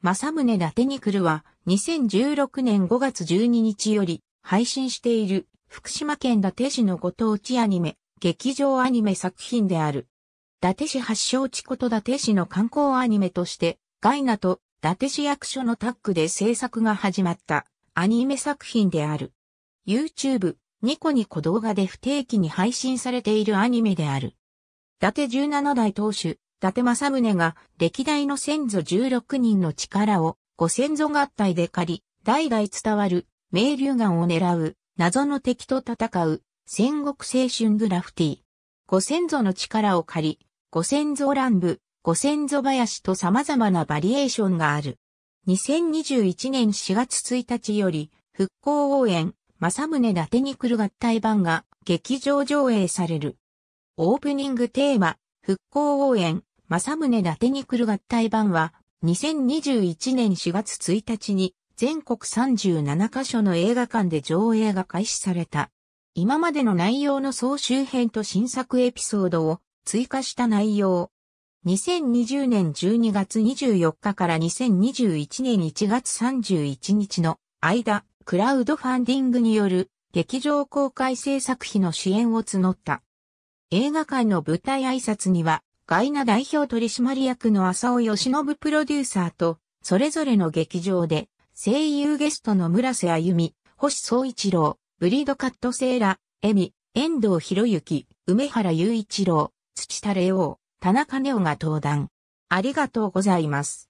正宗伊達に来るは、2016年5月12日より、配信している、福島県伊達市のご当地アニメ、劇場アニメ作品である。伊達市発祥地こと伊達市の観光アニメとして、ガイナと伊達市役所のタッグで制作が始まったアニメ作品である。YouTube、ニコニコ動画で不定期に配信されているアニメである。伊達17代当主、達政宗が歴代の先祖16人の力をご先祖合体で借り、代々伝わる名流眼を狙う謎の敵と戦う戦国青春グラフティ。ご先祖の力を借り、ご先祖乱舞、ご先祖林と様々なバリエーションがある。2021年4月1日より復興応援、政宗伊達に来る合体版が劇場上映される。オープニングテーマ、復興応援、政宗伊達に来る合体版は、2021年4月1日に、全国37カ所の映画館で上映が開始された。今までの内容の総集編と新作エピソードを追加した内容。2020年12月24日から2021年1月31日の間、クラウドファンディングによる劇場公開制作費の支援を募った。映画館の舞台挨拶にはガイナ代表取締役の浅尾義信プロデューサーと、それぞれの劇場で、声優ゲストの村瀬あゆみ、星総一郎、ブリードカットセーラ、エミ、遠藤博之、梅原雄一郎、土田玲王、田中根尾が登壇。ありがとうございます。